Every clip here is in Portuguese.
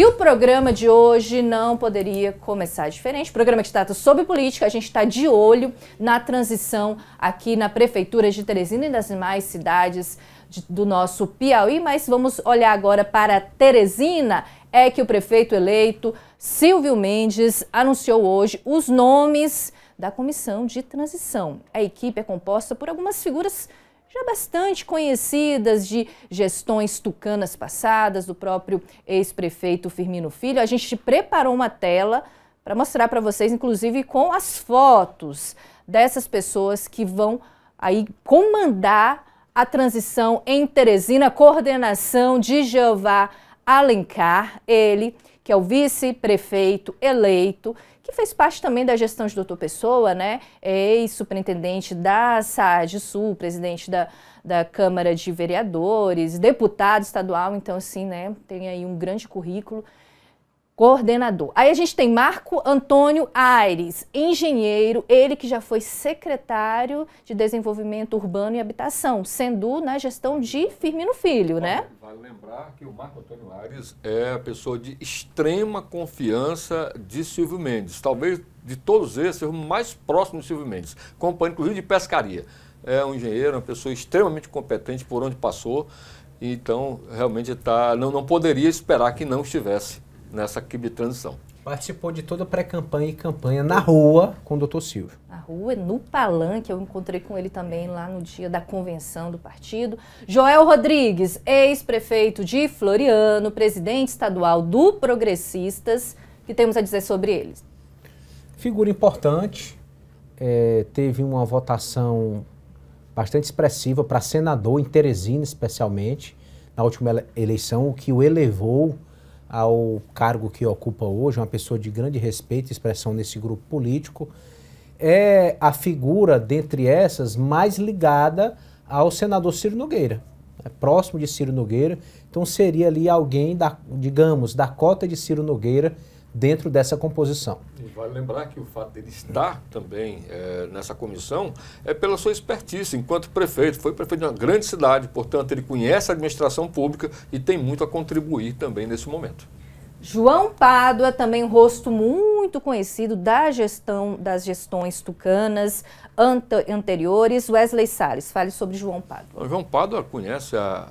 E o programa de hoje não poderia começar diferente. programa que trata sobre política, a gente está de olho na transição aqui na Prefeitura de Teresina e nas demais cidades de, do nosso Piauí, mas vamos olhar agora para Teresina. É que o prefeito eleito Silvio Mendes anunciou hoje os nomes da comissão de transição. A equipe é composta por algumas figuras já bastante conhecidas de gestões tucanas passadas, do próprio ex-prefeito Firmino Filho. A gente preparou uma tela para mostrar para vocês, inclusive com as fotos dessas pessoas que vão aí comandar a transição em Teresina, coordenação de Jeová Alencar, ele que é o vice-prefeito eleito, que fez parte também da gestão de doutor Pessoa, né? É ex-superintendente da SAD Sul, presidente da, da Câmara de Vereadores, deputado estadual, então assim, né, tem aí um grande currículo coordenador. Aí a gente tem Marco Antônio Aires, engenheiro, ele que já foi secretário de Desenvolvimento Urbano e Habitação, sendo na gestão de Firmino Filho, né? vale, né? Vale lembrar que o Marco Antônio Aires é a pessoa de extrema confiança de Silvio Mendes. Talvez de todos esses, o mais próximo de Silvio Mendes, companheiro inclusive de pescaria. É um engenheiro, uma pessoa extremamente competente por onde passou. Então, realmente tá, não, não poderia esperar que não estivesse nessa transição. Participou de toda a pré-campanha e campanha na rua com o doutor Silvio. Na rua, no palanque, eu encontrei com ele também lá no dia da convenção do partido. Joel Rodrigues, ex-prefeito de Floriano, presidente estadual do Progressistas, que temos a dizer sobre ele? Figura importante, é, teve uma votação bastante expressiva para senador, em Teresina especialmente, na última eleição, o que o elevou ao cargo que ocupa hoje, uma pessoa de grande respeito e expressão nesse grupo político, é a figura, dentre essas, mais ligada ao senador Ciro Nogueira, é próximo de Ciro Nogueira. Então seria ali alguém, da, digamos, da cota de Ciro Nogueira dentro dessa composição. E vale lembrar que o fato dele estar também é, nessa comissão é pela sua expertise enquanto prefeito. Foi prefeito de uma grande cidade, portanto, ele conhece a administração pública e tem muito a contribuir também nesse momento. João Pádua, também um rosto muito muito conhecido da gestão das gestões tucanas anteriores, Wesley Salles. Fale sobre João Pardo João Pardo conhece a,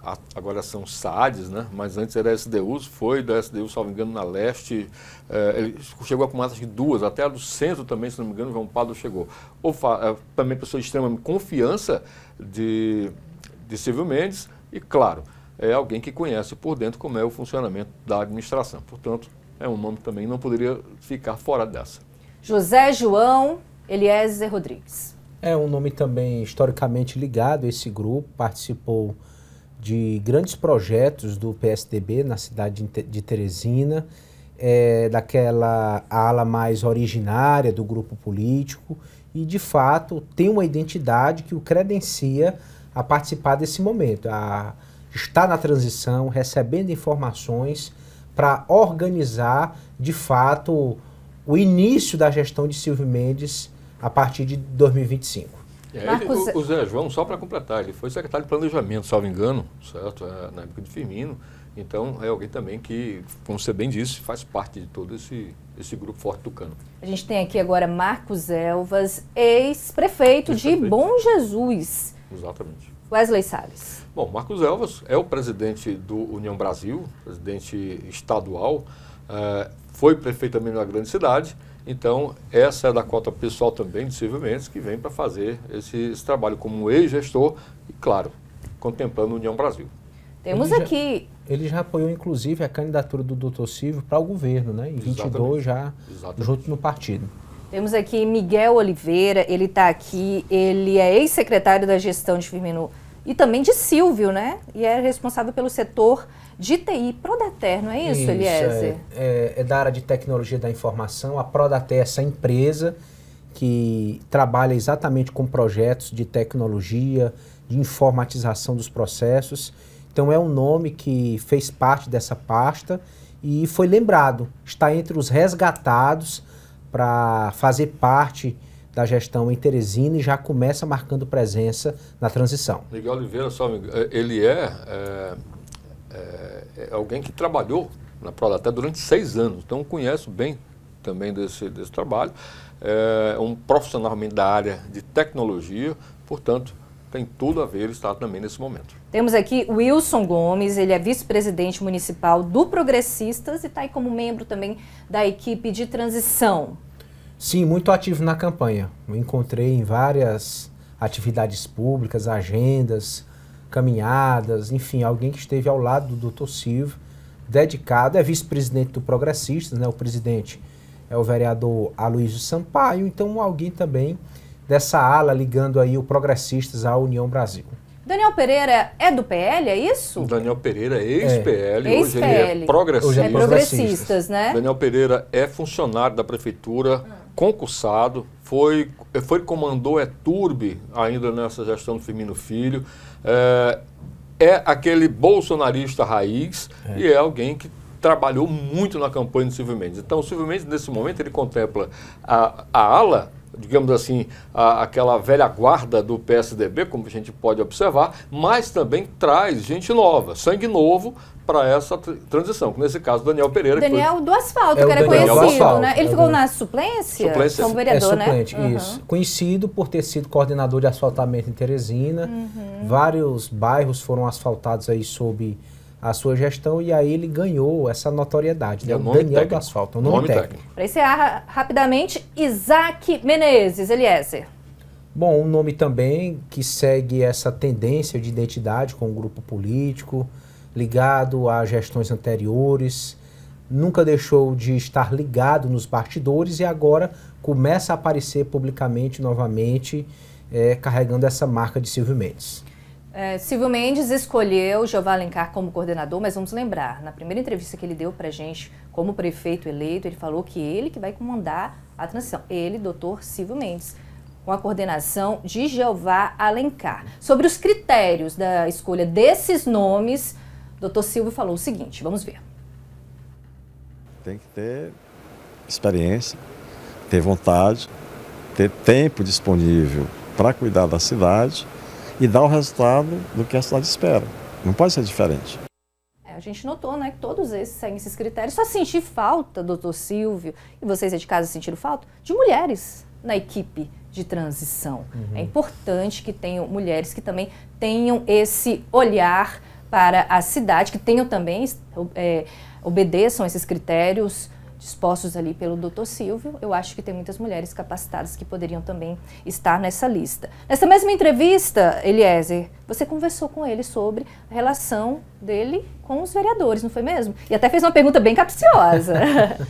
a, a, agora são SADs, né? mas antes era SDU foi da SDU, me engano, na leste. Eh, ele chegou a comandar acho que duas, até a do centro também, se não me engano, João Pardo chegou. Ou, eh, também pessoa de extrema confiança de, de Silvio Mendes e, claro, é alguém que conhece por dentro como é o funcionamento da administração. Portanto, é um nome que também não poderia ficar fora dessa. José João Eliezer Rodrigues. É um nome também historicamente ligado a esse grupo, participou de grandes projetos do PSDB na cidade de Teresina, é, daquela ala mais originária do grupo político e, de fato, tem uma identidade que o credencia a participar desse momento, a estar na transição, recebendo informações para organizar, de fato, o início da gestão de Silvio Mendes a partir de 2025. É, Marcos... ele, o, Zé João, só para completar, ele foi secretário de Planejamento, salvo engano, certo? É, na época de Firmino. Então, é alguém também que, como você bem disse, faz parte de todo esse, esse grupo forte tucano. A gente tem aqui agora Marcos Elvas, ex-prefeito ex de Bom Jesus. Exatamente. Wesley Salles. Bom, Marcos Elvas é o presidente do União Brasil, presidente estadual, eh, foi prefeito também na grande cidade, então essa é da cota pessoal também de Silvio Mendes, que vem para fazer esse, esse, trabalho como ex-gestor e, claro, contemplando o União Brasil. Temos ele aqui. Já, ele já apoiou, inclusive, a candidatura do doutor Silvio para o governo, né? Em Exatamente. 22 já, Exatamente. junto no partido. Temos aqui Miguel Oliveira, ele está aqui, ele é ex-secretário da gestão de Firmino e também de Silvio, né? E é responsável pelo setor de TI, Prodater, não é isso, isso Eliezer? É, é, é da área de tecnologia da informação, a Prodater é essa empresa que trabalha exatamente com projetos de tecnologia, de informatização dos processos. Então é um nome que fez parte dessa pasta e foi lembrado, está entre os resgatados para fazer parte da gestão em Teresina e já começa marcando presença na transição. Miguel Oliveira, só, eh, ele é, é, é, alguém que trabalhou na Prodata durante seis anos, então conheço bem também desse, desse trabalho. É um profissionalmente da área de tecnologia, portanto, tem tudo a ver o estar também nesse momento. Temos aqui Wilson Gomes, ele é vice-presidente municipal do Progressistas e está aí como membro também da equipe de transição. Sim, muito ativo na campanha. Me encontrei em várias atividades públicas, agendas, caminhadas, enfim, alguém que esteve ao lado do doutor Silvio, dedicado, é vice-presidente do Progressistas, né? O presidente é o vereador Aloysio Sampaio, então alguém também dessa ala ligando aí o Progressistas à União Brasil. Daniel Pereira é do PL, é isso? Daniel Pereira é ex-PL, é. hoje é ex ele é progressista. Hoje é progressistas, né? Daniel Pereira é funcionário da prefeitura, ah. concursado, foi, foi comandou é Turbe ainda nessa gestão do Firmino Filho. É, é aquele bolsonarista raiz é. e é alguém que trabalhou muito na campanha do Silvio Mendes. Então, o Silvio Mendes, nesse momento, ele contempla a, a ala digamos assim, a, aquela velha guarda do PSDB, como a gente pode observar, mas também traz gente nova, sangue novo para essa transição, que nesse caso Daniel Pereira. Daniel foi... do Asfalto, é que era Daniel conhecido, né? Ele é ficou na suplência? Suplência. Como vereador, é né? suplente, né? isso. Uhum. Conhecido por ter sido coordenador de asfaltamento em Teresina. Uhum. Vários bairros foram asfaltados aí sob a sua gestão e aí ele ganhou essa notoriedade, né? o Daniel técnico. do Asfalto, o nome, nome técnico. técnico. Para encerrar rapidamente, Isaac Menezes, Eliezer. Bom, um nome também que segue essa tendência de identidade com o grupo político, ligado a gestões anteriores, nunca deixou de estar ligado nos bastidores e agora começa a aparecer publicamente novamente, é, carregando essa marca de Silvio Mendes. É, Silvio Mendes escolheu Jeová Alencar como coordenador, mas vamos lembrar, na primeira entrevista que ele deu para gente como prefeito eleito, ele falou que ele que vai comandar a transição. Ele, doutor Silvio Mendes, com a coordenação de Jeová Alencar. Sobre os critérios da escolha desses nomes, doutor Silvio falou o seguinte, vamos ver. Tem que ter experiência, ter vontade, ter tempo disponível para cuidar da cidade e dar o resultado do que a cidade espera. Não pode ser diferente. É, a gente notou né, que todos esses seguem esses critérios. Só senti falta, doutor Silvio, e vocês aí de casa sentiram falta, de mulheres na equipe de transição. Uhum. É importante que tenham mulheres que também tenham esse olhar para a cidade, que tenham também, é, obedeçam esses critérios dispostos ali pelo Dr. Silvio, eu acho que tem muitas mulheres capacitadas que poderiam também estar nessa lista. Nessa mesma entrevista, Eliezer, você conversou com ele sobre a relação dele com os vereadores, não foi mesmo? E até fez uma pergunta bem capciosa.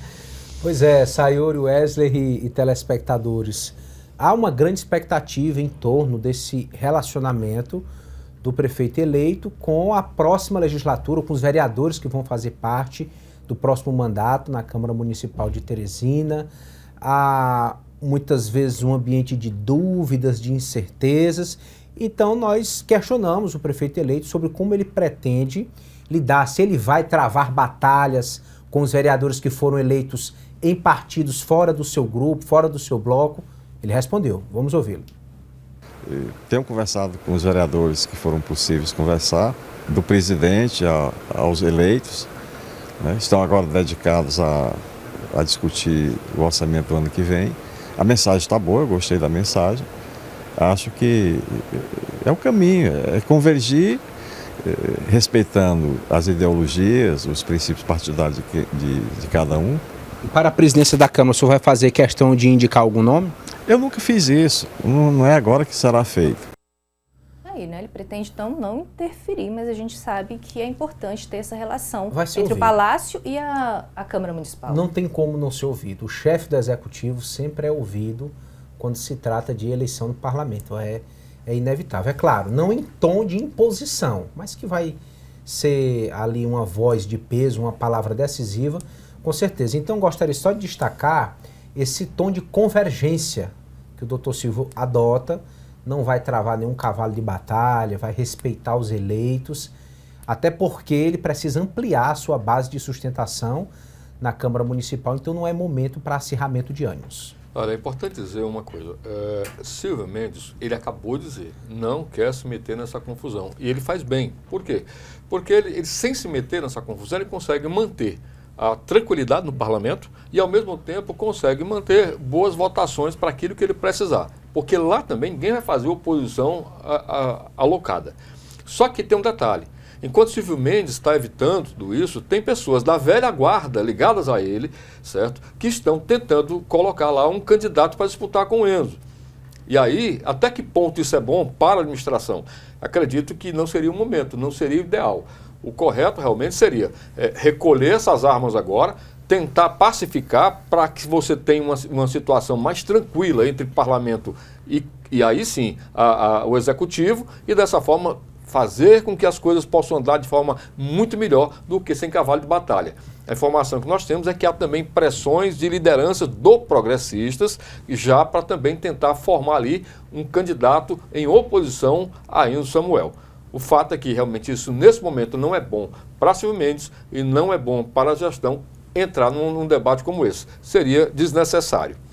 pois é, Sayori Wesley e, e telespectadores, há uma grande expectativa em torno desse relacionamento do prefeito eleito com a próxima legislatura, com os vereadores que vão fazer parte do próximo mandato na Câmara Municipal de Teresina. Há muitas vezes um ambiente de dúvidas, de incertezas. Então nós questionamos o prefeito eleito sobre como ele pretende lidar, se ele vai travar batalhas com os vereadores que foram eleitos em partidos fora do seu grupo, fora do seu bloco. Ele respondeu. Vamos ouvi-lo. Tenho conversado com os vereadores que foram possíveis conversar, do presidente aos eleitos, né, estão agora dedicados a, a discutir o orçamento do ano que vem. A mensagem está boa, eu gostei da mensagem. Acho que é o caminho, é convergir eh, respeitando as ideologias, os princípios partidários de, de, de, cada um. Para a presidência da Câmara, o senhor vai fazer questão de indicar algum nome? Eu nunca fiz isso, não, não é agora que será feito aí, né? Ele pretende então não interferir, mas a gente sabe que é importante ter essa relação entre o Palácio e a, a Câmara Municipal. Não tem como não ser ouvido. O chefe do Executivo sempre é ouvido quando se trata de eleição no parlamento. É, é inevitável. É claro, não em tom de imposição, mas que vai ser ali uma voz de peso, uma palavra decisiva, com certeza. Então, gostaria só de destacar esse tom de convergência que o doutor Silvio adota não vai travar nenhum cavalo de batalha, vai respeitar os eleitos, até porque ele precisa ampliar a sua base de sustentação na Câmara Municipal, então não é momento para acirramento de ânimos. Olha, é importante dizer uma coisa. É, Silvio Mendes, ele acabou de dizer, não quer se meter nessa confusão. E ele faz bem. Por quê? Porque ele, ele sem se meter nessa confusão, ele consegue manter a tranquilidade no parlamento e, ao mesmo tempo, consegue manter boas votações para aquilo que ele precisar. Porque lá também ninguém vai fazer oposição alocada. Só que tem um detalhe. Enquanto Silvio Mendes está evitando tudo isso, tem pessoas da velha guarda ligadas a ele, certo? Que estão tentando colocar lá um candidato para disputar com o Enzo. E aí, até que ponto isso é bom para a administração? Acredito que não seria o momento, não seria o ideal. O correto realmente seria é, recolher essas armas agora, tentar pacificar para que você tenha uma, uma situação mais tranquila entre parlamento e, e aí sim a, a, o executivo e dessa forma fazer com que as coisas possam andar de forma muito melhor do que sem cavalo de batalha. A informação que nós temos é que há também pressões de liderança do progressistas, já para também tentar formar ali um candidato em oposição a Enzo Samuel. O fato é que realmente isso, nesse momento, não é bom para Silvio Mendes e não é bom para a gestão entrar num, num debate como esse. Seria desnecessário.